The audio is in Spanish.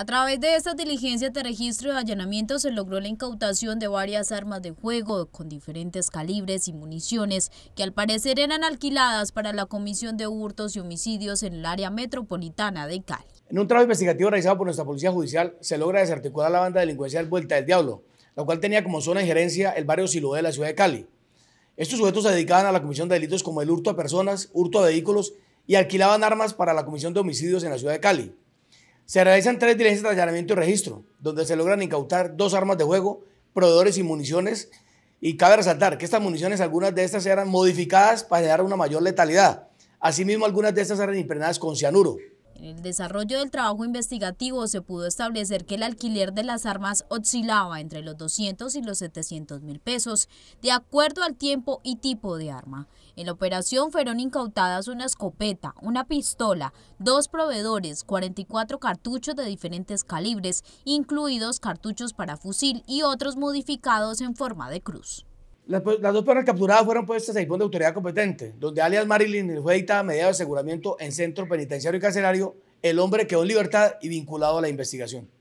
A través de estas diligencias de registro y allanamiento se logró la incautación de varias armas de juego con diferentes calibres y municiones que al parecer eran alquiladas para la comisión de hurtos y homicidios en el área metropolitana de Cali. En un trabajo investigativo realizado por nuestra Policía Judicial se logra desarticular la banda delincuencial Vuelta del Diablo, la cual tenía como zona de gerencia el barrio Siloé de la ciudad de Cali. Estos sujetos se dedicaban a la comisión de delitos como el hurto a personas, hurto a vehículos y alquilaban armas para la comisión de homicidios en la ciudad de Cali. Se realizan tres diligencias de allanamiento y registro, donde se logran incautar dos armas de juego, proveedores y municiones. Y cabe resaltar que estas municiones, algunas de estas eran modificadas para generar una mayor letalidad. Asimismo, algunas de estas eran impregnadas con cianuro. En el desarrollo del trabajo investigativo se pudo establecer que el alquiler de las armas oscilaba entre los 200 y los 700 mil pesos, de acuerdo al tiempo y tipo de arma. En la operación fueron incautadas una escopeta, una pistola, dos proveedores, 44 cartuchos de diferentes calibres, incluidos cartuchos para fusil y otros modificados en forma de cruz. Pues, las, dos personas capturadas fueron puestas a disposición de autoridad competente, donde alias Marilyn fue dictada medida de aseguramiento en centro penitenciario y carcelario. El hombre quedó en libertad y vinculado a la investigación.